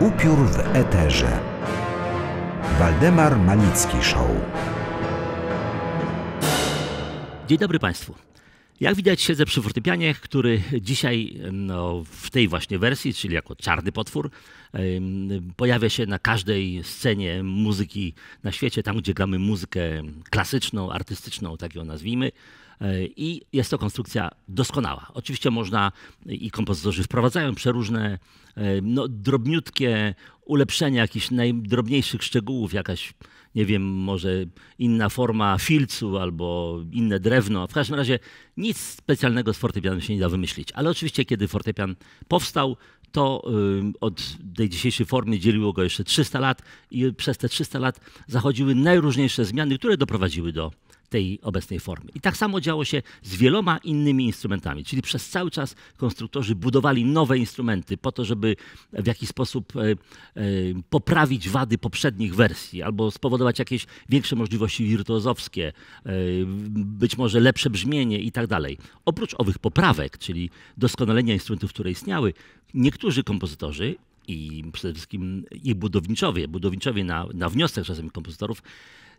Upiór w eterze. Waldemar Malicki Show. Dzień dobry Państwu. Jak widać, siedzę przy fortepianie, który dzisiaj no, w tej właśnie wersji, czyli jako czarny potwór, pojawia się na każdej scenie muzyki na świecie, tam gdzie gramy muzykę klasyczną, artystyczną, tak ją nazwijmy. E, I jest to konstrukcja doskonała. Oczywiście można e, i kompozytorzy wprowadzają przeróżne e, no, drobniutkie ulepszenia jakichś najdrobniejszych szczegółów, jakaś, nie wiem, może inna forma filcu albo inne drewno. W każdym razie nic specjalnego z fortepianem się nie da wymyślić. Ale oczywiście, kiedy fortepian powstał, to y, od tej dzisiejszej formy dzieliło go jeszcze 300 lat i przez te 300 lat zachodziły najróżniejsze zmiany, które doprowadziły do tej obecnej formy. I tak samo działo się z wieloma innymi instrumentami, czyli przez cały czas konstruktorzy budowali nowe instrumenty po to, żeby w jakiś sposób e, e, poprawić wady poprzednich wersji albo spowodować jakieś większe możliwości wirtuozowskie, e, być może lepsze brzmienie i tak dalej. Oprócz owych poprawek, czyli doskonalenia instrumentów, które istniały, niektórzy kompozytorzy i przede wszystkim ich budowniczowie, budowniczowie na, na wniosek czasem kompozytorów,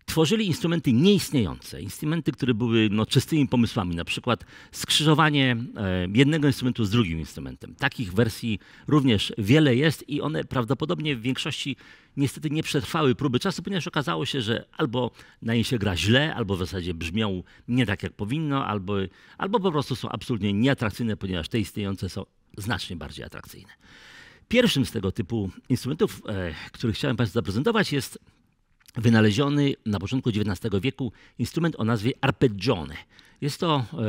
tworzyli instrumenty nieistniejące, instrumenty, które były no, czystymi pomysłami, na przykład skrzyżowanie e, jednego instrumentu z drugim instrumentem. Takich wersji również wiele jest i one prawdopodobnie w większości niestety nie przetrwały próby czasu, ponieważ okazało się, że albo na nie się gra źle, albo w zasadzie brzmią nie tak jak powinno, albo, albo po prostu są absolutnie nieatrakcyjne, ponieważ te istniejące są znacznie bardziej atrakcyjne. Pierwszym z tego typu instrumentów, e, który chciałem Państwu zaprezentować, jest wynaleziony na początku XIX wieku instrument o nazwie arpeggione jest to, e,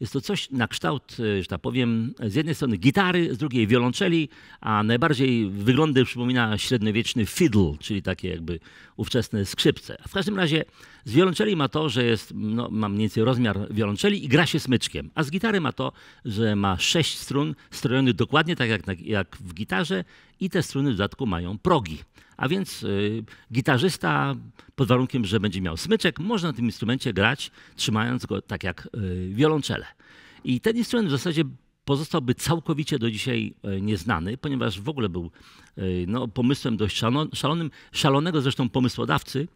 jest to coś na kształt, e, że tak powiem, z jednej strony gitary, z drugiej wiolonczeli, a najbardziej wyglądy przypomina średniowieczny fiddle, czyli takie jakby ówczesne skrzypce. A w każdym razie z wiolonczeli ma to, że jest, no, ma mniej więcej rozmiar wiolonczeli i gra się smyczkiem, a z gitary ma to, że ma sześć strun strojonych dokładnie tak jak, jak w gitarze i te struny w dodatku mają progi. A więc y, gitarzysta pod warunkiem, że będzie miał smyczek, można na tym instrumencie grać, trzymając go tak jak y, wiolonczele. I ten instrument w zasadzie pozostałby całkowicie do dzisiaj y, nieznany, ponieważ w ogóle był y, no, pomysłem dość szalonym, szalonego zresztą pomysłodawcy,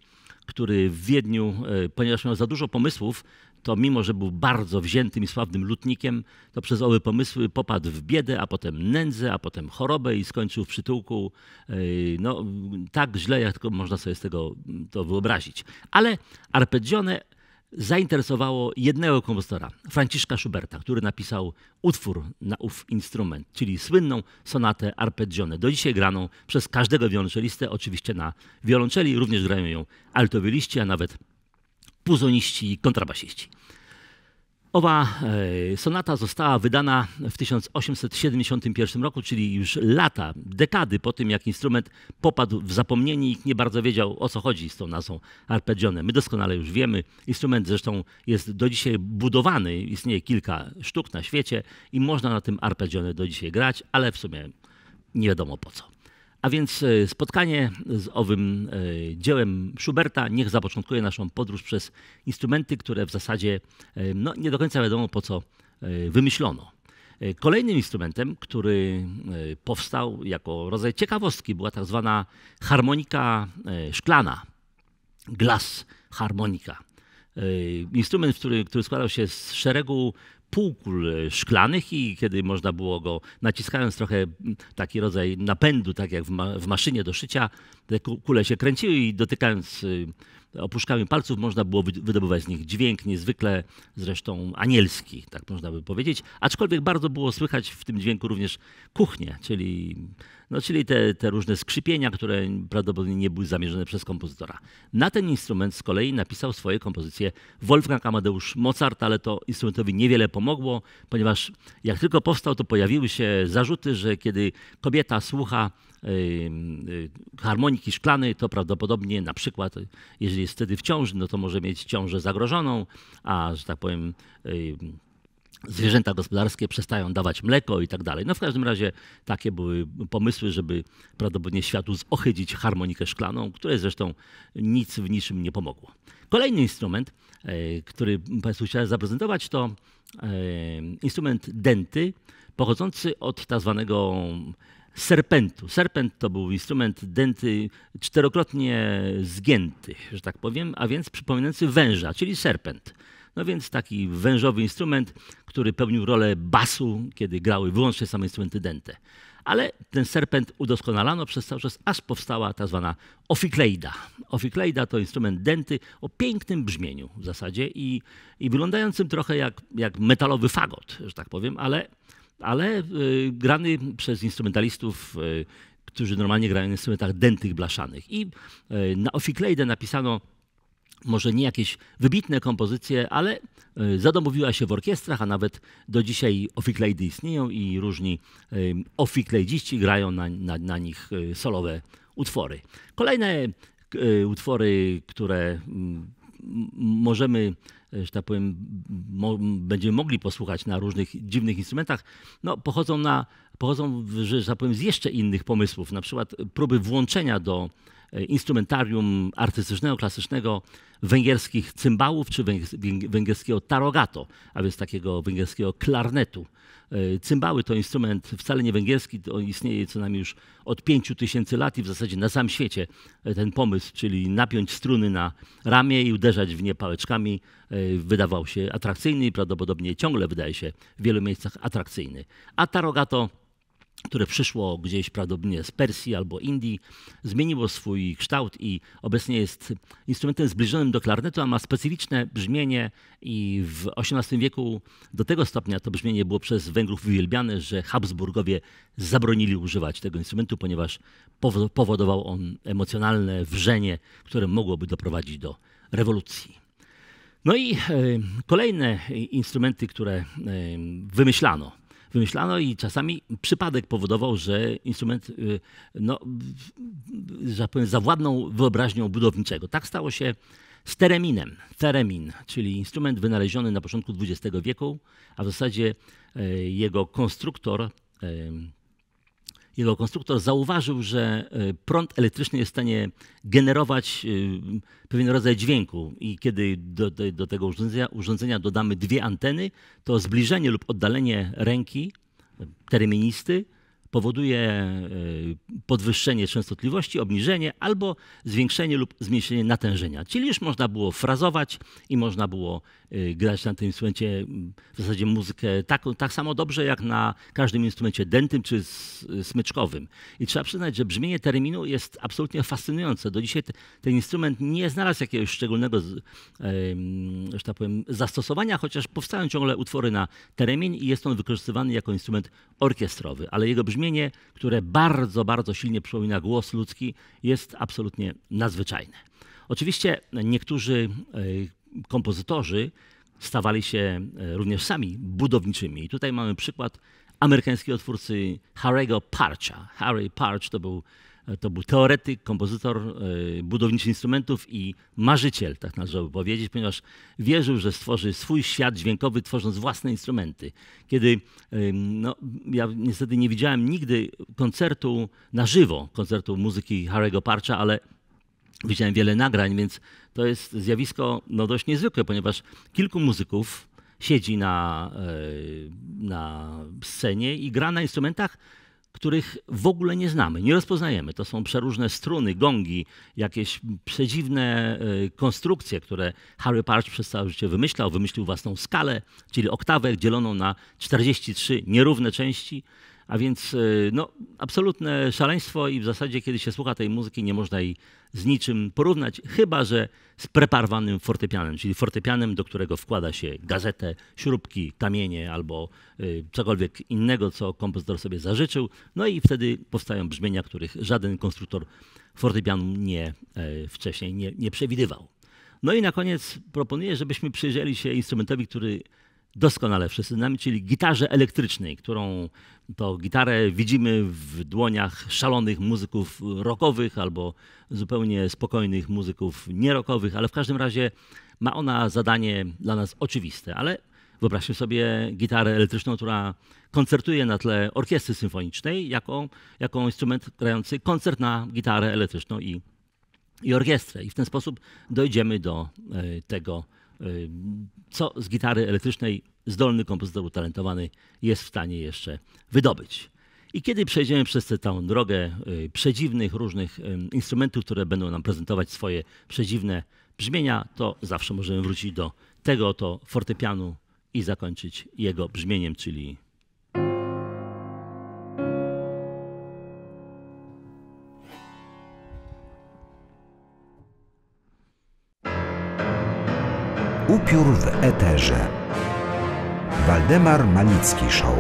który w Wiedniu, e, ponieważ miał za dużo pomysłów, to mimo, że był bardzo wziętym i sławnym lutnikiem, to przez owe pomysły popadł w biedę, a potem nędzę, a potem chorobę i skończył w przytułku. E, no, tak źle, jak tylko można sobie z tego to wyobrazić. Ale Arpeggione zainteresowało jednego kompozytora, Franciszka Schuberta, który napisał utwór na ów instrument, czyli słynną sonatę arpeggione, do dzisiaj graną przez każdego wiolonczelistę, oczywiście na wiolonczeli, również grają ją altowiliści, a nawet puzoniści i kontrabasiści. Owa e, sonata została wydana w 1871 roku, czyli już lata, dekady po tym, jak instrument popadł w zapomnienie i nikt nie bardzo wiedział, o co chodzi z tą nazwą arpeggione. My doskonale już wiemy. Instrument zresztą jest do dzisiaj budowany, istnieje kilka sztuk na świecie i można na tym arpeggione do dzisiaj grać, ale w sumie nie wiadomo po co. A więc e, spotkanie z owym e, dziełem Schuberta niech zapoczątkuje naszą podróż przez instrumenty, które w zasadzie e, no, nie do końca wiadomo po co wymyślono. Kolejnym instrumentem, który powstał jako rodzaj ciekawostki, była tak zwana harmonika szklana, glass harmonika. Instrument, który, który składał się z szeregu półkul e, szklanych i kiedy można było go, naciskając trochę taki rodzaj napędu, tak jak w, ma w maszynie do szycia, te kule się kręciły i dotykając y, Opuszkami palców można było wydobywać z nich dźwięk niezwykle zresztą anielski, tak można by powiedzieć. Aczkolwiek bardzo było słychać w tym dźwięku również kuchnię, czyli, no, czyli te, te różne skrzypienia, które prawdopodobnie nie były zamierzone przez kompozytora. Na ten instrument z kolei napisał swoje kompozycje Wolfgang Amadeusz Mozart, ale to instrumentowi niewiele pomogło, ponieważ jak tylko powstał, to pojawiły się zarzuty, że kiedy kobieta słucha y, harmoniki szklanej, to prawdopodobnie na przykład, jeżeli jest wtedy w ciąży, no to może mieć ciążę zagrożoną, a że tak powiem y, zwierzęta gospodarskie przestają dawać mleko i tak dalej. No w każdym razie takie były pomysły, żeby prawdopodobnie światu zohydzić harmonikę szklaną, które zresztą nic w niczym nie pomogło. Kolejny instrument, e, który Państwu chciałem zaprezentować, to e, instrument denty, pochodzący od tak zwanego serpentu. Serpent to był instrument denty czterokrotnie zgięty, że tak powiem, a więc przypominający węża, czyli serpent. No więc taki wężowy instrument, który pełnił rolę basu, kiedy grały wyłącznie same instrumenty dente. Ale ten serpent udoskonalano przez cały czas, aż powstała ta zwana ofikleida. Ofikleida to instrument denty o pięknym brzmieniu w zasadzie i, i wyglądającym trochę jak, jak metalowy fagot, że tak powiem, ale ale y, grany przez instrumentalistów y, którzy normalnie grają na instrumentach dętych blaszanych. I y, na Ofiklejdę napisano może nie jakieś wybitne kompozycje, ale zadomowiła się w orkiestrach, a nawet do dzisiaj Ofiklejdy istnieją i różni Ofiklejdziści grają na, na, na nich solowe utwory. Kolejne utwory, które mm, możemy E, że tak powiem, mo będziemy mogli posłuchać na różnych dziwnych instrumentach, no, pochodzą, na, pochodzą że, że tak powiem, z jeszcze innych pomysłów, na przykład próby włączenia do E, instrumentarium artystycznego, klasycznego węgierskich cymbałów czy węgierskiego tarogato, a więc takiego węgierskiego klarnetu. E, cymbały to instrument wcale nie węgierski, on istnieje co najmniej już od pięciu tysięcy lat i w zasadzie na całym świecie e, ten pomysł, czyli napiąć struny na ramię i uderzać w nie pałeczkami, wydawał się atrakcyjny i prawdopodobnie ciągle wydaje się w wielu miejscach atrakcyjny. A tarogato które przyszło gdzieś prawdopodobnie z Persji albo Indii, zmieniło swój kształt i obecnie jest instrumentem zbliżonym do klarnetu, a ma specyficzne brzmienie i w XVIII wieku do tego stopnia to brzmienie było przez Węgrów uwielbiane, że Habsburgowie zabronili używać tego instrumentu, ponieważ powodował on emocjonalne wrzenie, które mogłoby doprowadzić do rewolucji. No i e, kolejne instrumenty, które e, wymyślano wymyślano i czasami przypadek powodował, że instrument y, no, że tak powiem, zawładnął wyobraźnią budowniczego. Tak stało się z tereminem. Teremin, czyli instrument wynaleziony na początku XX wieku, a w zasadzie e, jego konstruktor e, jego konstruktor zauważył, że y, prąd elektryczny jest w stanie generować y, pewien rodzaj dźwięku i kiedy do, do, do tego urządzenia, urządzenia, dodamy dwie anteny, to zbliżenie lub oddalenie ręki terministy powoduje e, podwyższenie częstotliwości, obniżenie albo zwiększenie lub zmniejszenie natężenia. Czyli już można było frazować i można było e, grać na tym instrumencie w zasadzie muzykę tak, tak samo dobrze jak na każdym instrumencie dętym czy smyczkowym. I trzeba przyznać, że brzmienie terminu jest absolutnie fascynujące. Do dzisiaj ten instrument nie znalazł jakiegoś szczególnego e, że tak powiem, zastosowania, chociaż powstają ciągle utwory na termin i jest on wykorzystywany jako instrument orkiestrowy, ale jego brzmienie brzmienie, które bardzo, bardzo silnie przypomina głos ludzki, jest absolutnie nadzwyczajne. Oczywiście niektórzy e, kompozytorzy stawali się e, również sami budowniczymi. I tutaj mamy przykład amerykańskiego twórcy Harry'ego Parcha. Harry Parch to był E, to był teoretyk, kompozytor, e, budowniczy instrumentów i marzyciel, tak należałoby powiedzieć, ponieważ wierzył, że stworzy swój świat dźwiękowy, tworząc własne instrumenty. Kiedy, no, ja niestety nie widziałem nigdy koncertu na żywo, koncertu muzyki Harry'ego Parcha, ale widziałem wiele nagrań, więc to jest zjawisko no, dość niezwykłe, ponieważ kilku muzyków siedzi na, e, na scenie i gra na instrumentach, których w ogóle nie znamy, nie rozpoznajemy. To są przeróżne struny, gongi, jakieś przedziwne e, konstrukcje, które Harry Parch przez całe życie wymyślał. Wymyślił własną skalę, czyli oktawę dzieloną na 43 nierówne części. A więc e, no, absolutne szaleństwo i w zasadzie, kiedy się słucha tej muzyki, nie można jej z niczym porównać, chyba że z preparowanym fortepianem, czyli fortepianem, do którego wkłada się gazetę, śrubki, kamienie albo y, cokolwiek innego, co kompozytor sobie zażyczył. No i wtedy powstają brzmienia, których żaden konstruktor fortepianu nie, y, wcześniej nie, nie przewidywał. No i na koniec proponuję, żebyśmy przyjrzeli się instrumentowi, który doskonale wszyscy znamy, czyli gitarze elektrycznej, którą to gitarę widzimy w dłoniach szalonych muzyków rockowych albo zupełnie spokojnych muzyków nierockowych, ale w każdym razie ma ona zadanie dla nas oczywiste, ale Wyobraźmy sobie gitarę elektryczną, która koncertuje na tle orkiestry symfonicznej jako, jako instrument grający koncert na gitarę elektryczną i, i orkiestrę. I w ten sposób dojdziemy do e, tego co z gitary elektrycznej zdolny kompozytor utalentowany jest w stanie jeszcze wydobyć. I kiedy przejdziemy przez tę drogę y, przedziwnych różnych y, instrumentów, które będą nam prezentować swoje przedziwne brzmienia, to zawsze możemy wrócić do tego oto fortepianu i zakończyć jego brzmieniem, czyli Upiór w eterze. Waldemar Malicki Show.